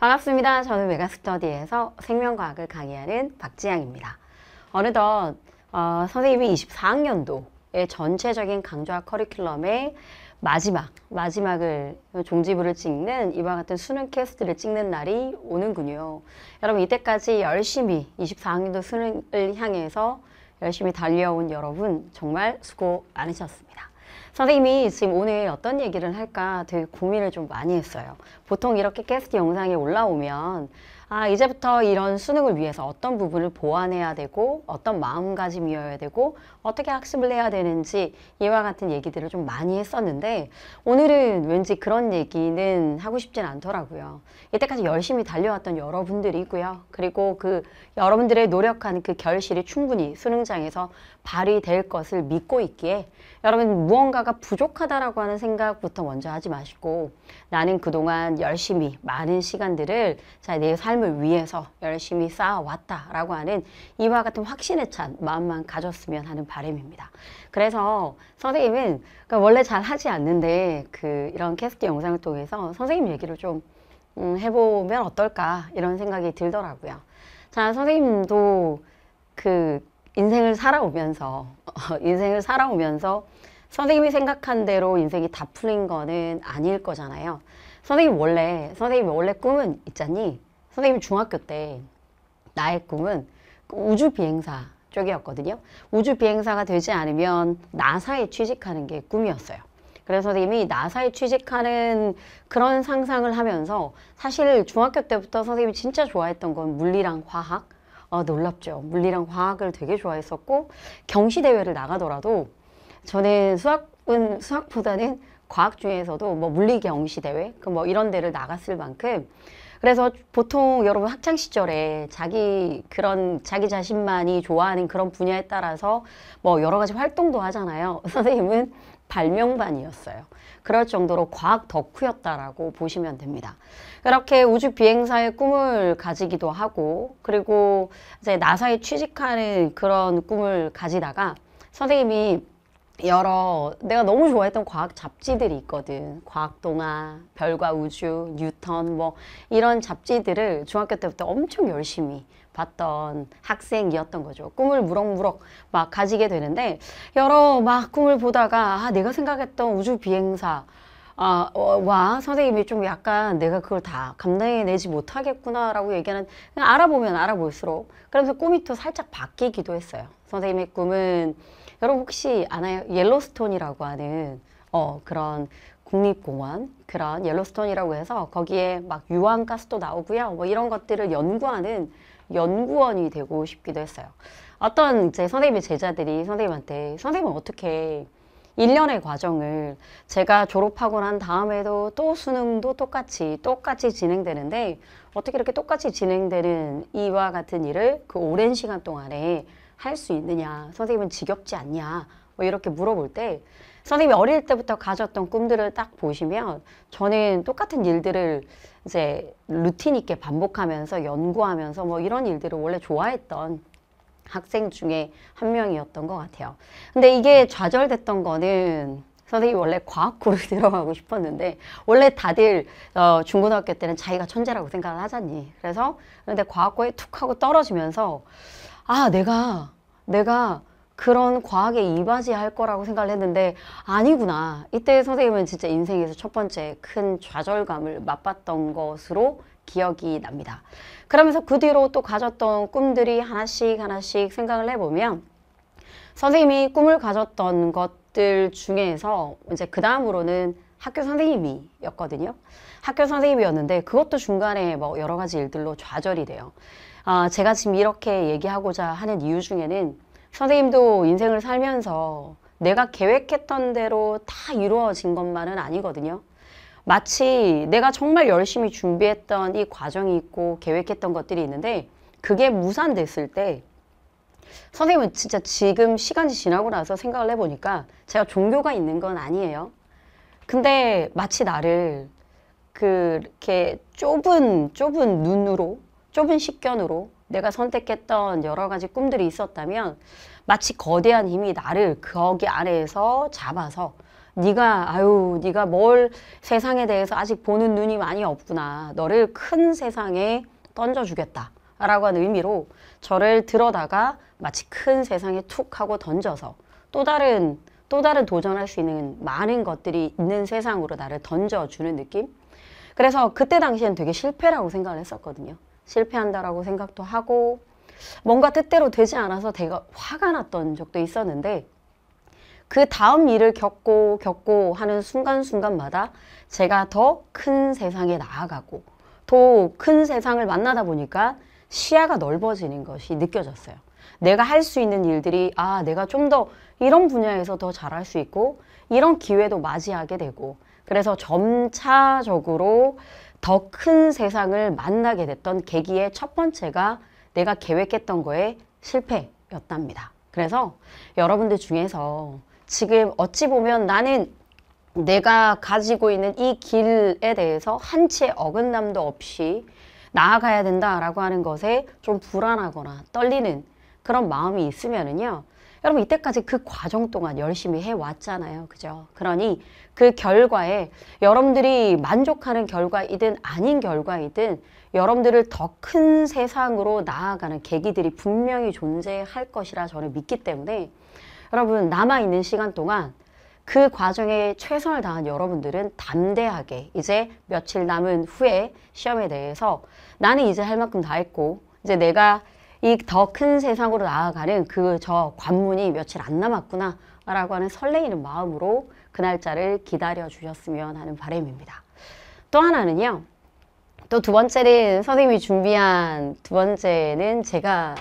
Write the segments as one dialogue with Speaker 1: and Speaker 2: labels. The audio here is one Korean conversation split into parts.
Speaker 1: 반갑습니다. 저는 메가스터디에서 생명과학을 강의하는 박지향입니다. 어느덧 어, 선생님이 24학년도의 전체적인 강좌 커리큘럼의 마지막, 마지막을 종지부를 찍는 이와 같은 수능 캐스트를 찍는 날이 오는군요. 여러분 이때까지 열심히 24학년도 수능을 향해서 열심히 달려온 여러분 정말 수고 많으셨습니다. 선생님이 지금 오늘 어떤 얘기를 할까 되게 고민을 좀 많이 했어요. 보통 이렇게 캐스트 영상에 올라오면 아 이제부터 이런 수능을 위해서 어떤 부분을 보완해야 되고 어떤 마음가짐이어야 되고 어떻게 학습을 해야 되는지 이와 같은 얘기들을 좀 많이 했었는데 오늘은 왠지 그런 얘기는 하고 싶진 않더라고요. 이때까지 열심히 달려왔던 여러분들이 있고요. 그리고 그 여러분들의 노력한 그 결실이 충분히 수능장에서 발휘될 것을 믿고 있기에 여러분 무언가가 부족하다라고 하는 생각부터 먼저 하지 마시고 나는 그동안 열심히 많은 시간들을 자, 내삶 님을 위해서 열심히 쌓아왔다라고 하는 이와 같은 확신에 찬 마음만 가졌으면 하는 바람입니다. 그래서 선생님은 그러니까 원래 잘 하지 않는데 그 이런 캐스트 영상을 통해서 선생님 얘기를 좀 음, 해보면 어떨까 이런 생각이 들더라고요. 자, 선생님도 그 인생을 살아오면서 인생을 살아오면서 선생님이 생각한 대로 인생이 다 풀린 거는 아닐 거잖아요. 선생님 원래 선생님 원래 꿈은 있잖니 선생님 이 중학교 때 나의 꿈은 우주 비행사 쪽이었거든요. 우주 비행사가 되지 않으면 나사에 취직하는 게 꿈이었어요. 그래서 선생님이 나사에 취직하는 그런 상상을 하면서 사실 중학교 때부터 선생님이 진짜 좋아했던 건 물리랑 화학 어, 놀랍죠. 물리랑 화학을 되게 좋아했었고 경시대회를 나가더라도 저는 수학은 수학보다는 과학 중에서도 뭐 물리경시대회 그뭐 이런 데를 나갔을 만큼 그래서 보통 여러분 학창 시절에 자기 그런 자기 자신만이 좋아하는 그런 분야에 따라서 뭐 여러 가지 활동도 하잖아요. 선생님은 발명반이었어요. 그럴 정도로 과학 덕후였다라고 보시면 됩니다. 그렇게 우주 비행사의 꿈을 가지기도 하고 그리고 이제 나사에 취직하는 그런 꿈을 가지다가 선생님이 여러 내가 너무 좋아했던 과학 잡지들이 있거든. 과학 동화, 별과 우주, 뉴턴 뭐 이런 잡지들을 중학교 때부터 엄청 열심히 봤던 학생이었던 거죠. 꿈을 무럭무럭 막 가지게 되는데 여러 막 꿈을 보다가 아 내가 생각했던 우주 비행사 아, 어, 와, 선생님이 좀 약간 내가 그걸 다 감당해내지 못하겠구나라고 얘기하는, 그냥 알아보면 알아볼수록. 그러면서 꿈이 또 살짝 바뀌기도 했어요. 선생님의 꿈은, 여러분 혹시 아나요? 옐로스톤이라고 하는, 어, 그런 국립공원, 그런 옐로스톤이라고 해서 거기에 막 유황가스도 나오고요. 뭐 이런 것들을 연구하는 연구원이 되고 싶기도 했어요. 어떤 제 선생님의 제자들이 선생님한테, 선생님은 어떻게, 1년의 과정을 제가 졸업하고 난 다음에도 또 수능도 똑같이 똑같이 진행되는데 어떻게 이렇게 똑같이 진행되는 이와 같은 일을 그 오랜 시간 동안에 할 수 있느냐 선생님은 지겹지 않냐 뭐 이렇게 물어볼 때 선생님이 어릴 때부터 가졌던 꿈들을 딱 보시면 저는 똑같은 일들을 이제 루틴 있게 반복하면서 연구하면서 뭐 이런 일들을 원래 좋아했던 학생 중에 한 명이었던 것 같아요. 근데 이게 좌절됐던 거는 선생님이 원래 과학고를 들어가고 싶었는데 원래 다들 어, 중고등학교 때는 자기가 천재라고 생각을 하잖니. 그래서 그런데 과학고에 툭 하고 떨어지면서 아 내가 내가 그런 과학에 이바지할 거라고 생각을 했는데 아니구나. 이때 선생님은 진짜 인생에서 첫 번째 큰 좌절감을 맛봤던 것으로 기억이 납니다. 그러면서 그 뒤로 또 가졌던 꿈들이 하나씩 하나씩 생각을 해보면 선생님이 꿈을 가졌던 것들 중에서 이제 그 다음으로는 학교 선생님이었거든요. 학교 선생님이었는데 그것도 중간에 뭐 여러 가지 일들로 좌절이 돼요. 아, 제가 지금 이렇게 얘기하고자 하는 이유 중에는 선생님도 인생을 살면서 내가 계획했던 대로 다 이루어진 것만은 아니거든요. 마치 내가 정말 열심히 준비했던 이 과정이 있고 계획했던 것들이 있는데 그게 무산됐을 때 선생님은 진짜 지금 시간이 지나고 나서 생각을 해보니까 제가 종교가 있는 건 아니에요. 근데 마치 나를 그렇게 좁은 좁은 눈으로 좁은 식견으로 내가 선택했던 여러 가지 꿈들이 있었다면 마치 거대한 힘이 나를 거기 아래에서 잡아서 네가 아유 네가 뭘 세상에 대해서 아직 보는 눈이 많이 없구나 너를 큰 세상에 던져주겠다 라고 하는 의미로 저를 들어다가 마치 큰 세상에 툭 하고 던져서 또 다른 또 다른 도전할 수 있는 많은 것들이 있는 세상으로 나를 던져주는 느낌 그래서 그때 당시엔 되게 실패라고 생각을 했었거든요 실패한다라고 생각도 하고 뭔가 뜻대로 되지 않아서 되게 화가 났던 적도 있었는데 그 다음 일을 겪고 겪고 하는 순간순간마다 제가 더 큰 세상에 나아가고 더 큰 세상을 만나다 보니까 시야가 넓어지는 것이 느껴졌어요. 내가 할 수 있는 일들이 아 내가 좀 더 이런 분야에서 더 잘할 수 있고 이런 기회도 맞이하게 되고 그래서 점차적으로 더 큰 세상을 만나게 됐던 계기의 첫 번째가 내가 계획했던 거에 실패였답니다. 그래서 여러분들 중에서 지금 어찌 보면 나는 내가 가지고 있는 이 길에 대해서 한치의 어긋남도 없이 나아가야 된다라고 하는 것에 좀 불안하거나 떨리는 그런 마음이 있으면은요. 여러분 이때까지 그 과정 동안 열심히 해왔잖아요. 그죠? 그러니 그 결과에 여러분들이 만족하는 결과이든 아닌 결과이든 여러분들을 더 큰 세상으로 나아가는 계기들이 분명히 존재할 것이라 저는 믿기 때문에 여러분 남아있는 시간 동안 그 과정에 최선을 다한 여러분들은 담대하게 이제 며칠 남은 후에 시험에 대해서 나는 이제 할 만큼 다 했고 이제 내가 이 더 큰 세상으로 나아가는 그 저 관문이 며칠 안 남았구나 라고 하는 설레이는 마음으로 그 날짜를 기다려 주셨으면 하는 바람입니다. 또 하나는요. 또 두 번째는 선생님이 준비한 두 번째는 제가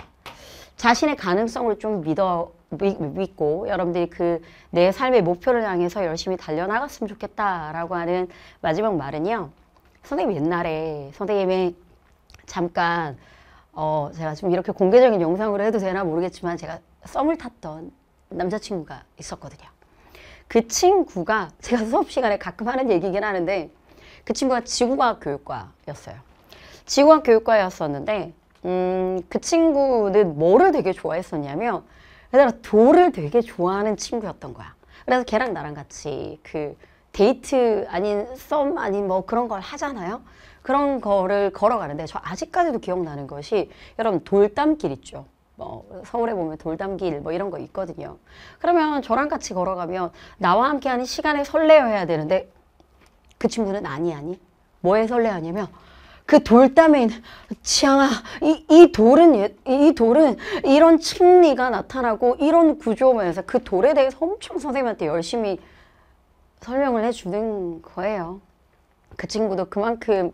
Speaker 1: 자신의 가능성을 좀 믿어 믿고 여러분들이 그 내 삶의 목표를 향해서 열심히 달려나갔으면 좋겠다라고 하는 마지막 말은요. 선생님 옛날에 선생님의 잠깐 어 제가 좀 이렇게 공개적인 영상으로 해도 되나 모르겠지만 제가 썸을 탔던 남자친구가 있었거든요. 그 친구가 제가 수업 시간에 가끔 하는 얘기긴 하는데 그 친구가 지구과학 교육과였어요. 지구과학 교육과였었는데 음, 그 친구는 뭐를 되게 좋아했었냐면 그다가 돌을 되게 좋아하는 친구였던 거야. 그래서 걔랑 나랑 같이 그 데이트 아닌 썸 아닌 뭐 그런 걸 하잖아요. 그런 거를 걸어가는데 저 아직까지도 기억나는 것이 여러분 돌담길 있죠. 뭐 서울에 보면 돌담길 뭐 이런 거 있거든요. 그러면 저랑 같이 걸어가면 나와 함께하는 시간에 설레어야 되는데 그 친구는 아니 아니 뭐에 설레하냐면 그 돌담에 있는 지향아 이, 이 돌은 이 돌은 이런 층리가 나타나고 이런 구조면서 그 돌에 대해서 엄청 선생님한테 열심히 설명을 해주는 거예요. 그 친구도 그만큼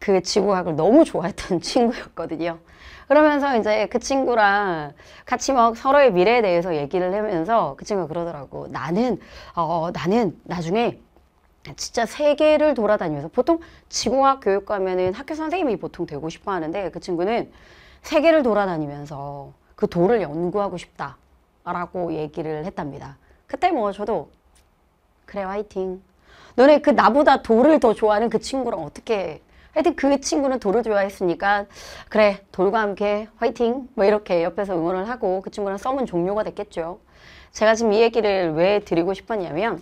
Speaker 1: 그 지구학을 너무 좋아했던 친구였거든요. 그러면서 이제 그 친구랑 같이 막 서로의 미래에 대해서 얘기를 하면서 그 친구가 그러더라고. 나는, 어, 나는 나중에 진짜 세계를 돌아다니면서 보통 지공학 교육 가면은 학교 선생님이 보통 되고 싶어 하는데 그 친구는 세계를 돌아다니면서 그 돌을 연구하고 싶다라고 얘기를 했답니다. 그때 뭐 저도 그래 화이팅. 너네 그 나보다 돌을 더 좋아하는 그 친구랑 어떻게 하여튼 그 친구는 돌을 좋아했으니까 그래 돌과 함께 화이팅 뭐 이렇게 옆에서 응원을 하고 그 친구랑 썸은 종료가 됐겠죠. 제가 지금 이 얘기를 왜 드리고 싶었냐면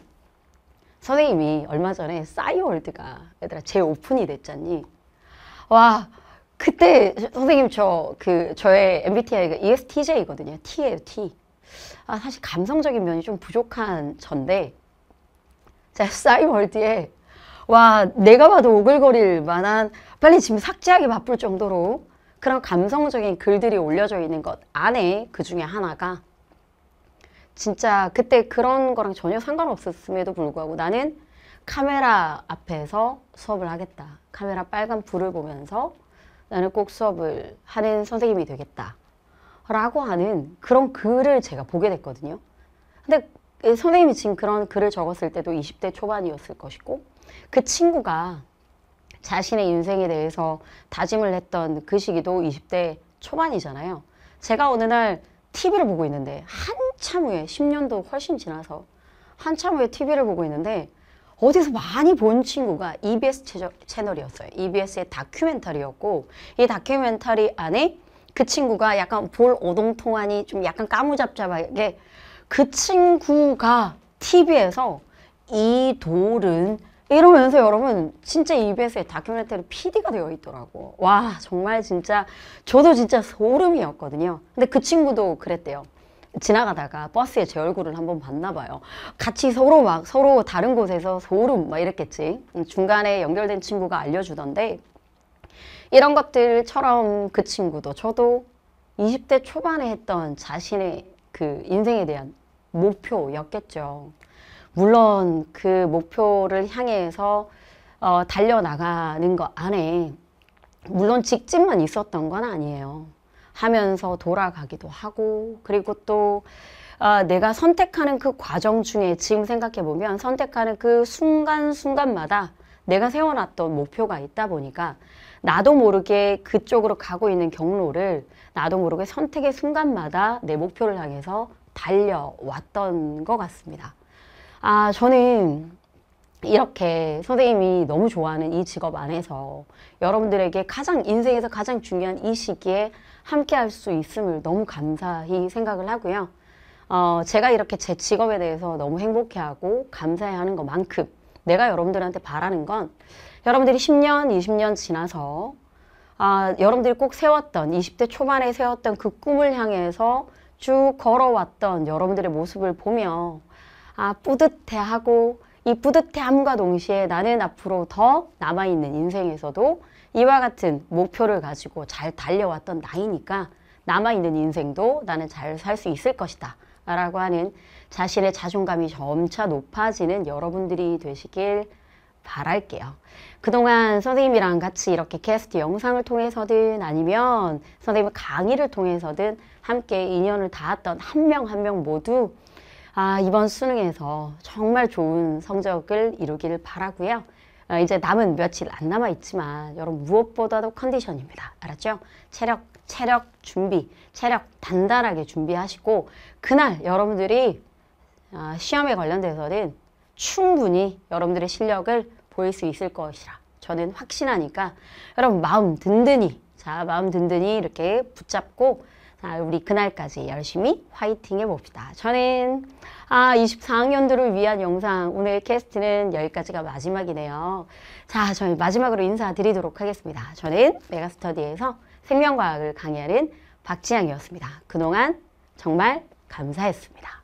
Speaker 1: 선생님이 얼마 전에 싸이월드가 얘들아 재오픈이 됐잖니 와 그때 선생님 저 그 저의 MBTI가 ESTJ거든요 T예요 T 아 사실 감성적인 면이 좀 부족한 전데 자 싸이월드에 와 내가 봐도 오글거릴 만한 빨리 지금 삭제하기 바쁠 정도로 그런 감성적인 글들이 올려져 있는 것 안에 그 중에 하나가 진짜 그때 그런 거랑 전혀 상관없었음에도 불구하고 나는 카메라 앞에서 수업을 하겠다. 카메라 빨간 불을 보면서 나는 꼭 수업을 하는 선생님이 되겠다. 라고 하는 그런 글을 제가 보게 됐거든요. 근데 선생님이 지금 그런 글을 적었을 때도 20대 초반이었을 것이고 그 친구가 자신의 인생에 대해서 다짐을 했던 그 시기도 20대 초반이잖아요. 제가 어느 날 TV를 보고 있는데 한 한참 후에 10년도 훨씬 지나서 한참 후에 TV를 보고 있는데 어디서 많이 본 친구가 EBS 채널이었어요. EBS의 다큐멘터리였고 이 다큐멘터리 안에 그 친구가 약간 볼 오동통하니 좀 약간 까무잡잡하게 그 친구가 TV에서 이 돌은 이러면서 여러분 진짜 EBS의 다큐멘터리 PD가 되어 있더라고. 와 정말 진짜 저도 진짜 소름이었거든요. 근데 그 친구도 그랬대요. 지나가다가 버스에 제 얼굴을 한 번 봤나 봐요. 같이 서로 막 서로 다른 곳에서 소름 막 이랬겠지. 중간에 연결된 친구가 알려주던데 이런 것들처럼 그 친구도 저도 20대 초반에 했던 자신의 그 인생에 대한 목표였겠죠. 물론 그 목표를 향해서 어, 달려나가는 것 안에 물론 직진만 있었던 건 아니에요. 하면서 돌아가기도 하고 그리고 또 아, 내가 선택하는 그 과정 중에 지금 생각해 보면 선택하는 그 순간순간마다 내가 세워놨던 목표가 있다 보니까 나도 모르게 그쪽으로 가고 있는 경로를 나도 모르게 선택의 순간마다 내 목표를 향해서 달려왔던 것 같습니다. 아, 저는 이렇게 선생님이 너무 좋아하는 이 직업 안에서 여러분들에게 가장 인생에서 가장 중요한 이 시기에 함께 할 수 있음을 너무 감사히 생각을 하고요. 어, 제가 이렇게 제 직업에 대해서 너무 행복해하고 감사해 하는 것만큼 내가 여러분들한테 바라는 건 여러분들이 10년, 20년 지나서 아, 여러분들이 꼭 세웠던 20대 초반에 세웠던 그 꿈을 향해서 쭉 걸어왔던 여러분들의 모습을 보며 아, 뿌듯해하고 이 뿌듯함과 동시에 나는 앞으로 더 남아있는 인생에서도 이와 같은 목표를 가지고 잘 달려왔던 나이니까 남아있는 인생도 나는 잘 살 수 있을 것이다. 라고 하는 자신의 자존감이 점차 높아지는 여러분들이 되시길 바랄게요. 그동안 선생님이랑 같이 이렇게 캐스트 영상을 통해서든 아니면 선생님 강의를 통해서든 함께 인연을 닿았던 한 명 한 명 모두 아, 이번 수능에서 정말 좋은 성적을 이루길 바라고요. 어, 이제 남은 며칠 안 남아 있지만 여러분 무엇보다도 컨디션입니다. 알았죠? 체력, 체력 준비, 체력 단단하게 준비하시고 그날 여러분들이 아, 시험에 관련돼서는 충분히 여러분들의 실력을 보일 수 있을 것이라 저는 확신하니까 여러분 마음 든든히 자 마음 든든히 이렇게 붙잡고 자, 아, 우리 그날까지 열심히 화이팅 해봅시다. 저는 아2 4학년들을 위한 영상 오늘 캐스트는 여기까지가 마지막이네요. 자, 저희 마지막으로 인사드리도록 하겠습니다. 저는 메가스터디에서 생명과학을 강의하는 박지향이었습니다. 그동안 정말 감사했습니다.